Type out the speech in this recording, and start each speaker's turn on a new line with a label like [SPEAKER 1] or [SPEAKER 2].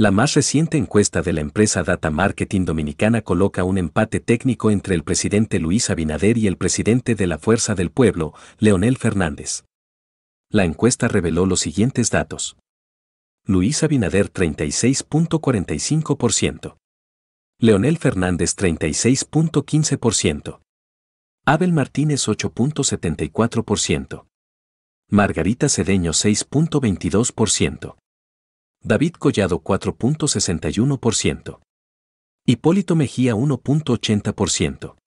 [SPEAKER 1] La más reciente encuesta de la empresa Data Marketing Dominicana coloca un empate técnico entre el presidente Luis Abinader y el presidente de la Fuerza del Pueblo, Leonel Fernández. La encuesta reveló los siguientes datos. Luis Abinader 36.45%. Leonel Fernández 36.15%. Abel Martínez 8.74%. Margarita Cedeño 6.22%. David Collado 4.61%. Hipólito Mejía 1.80%.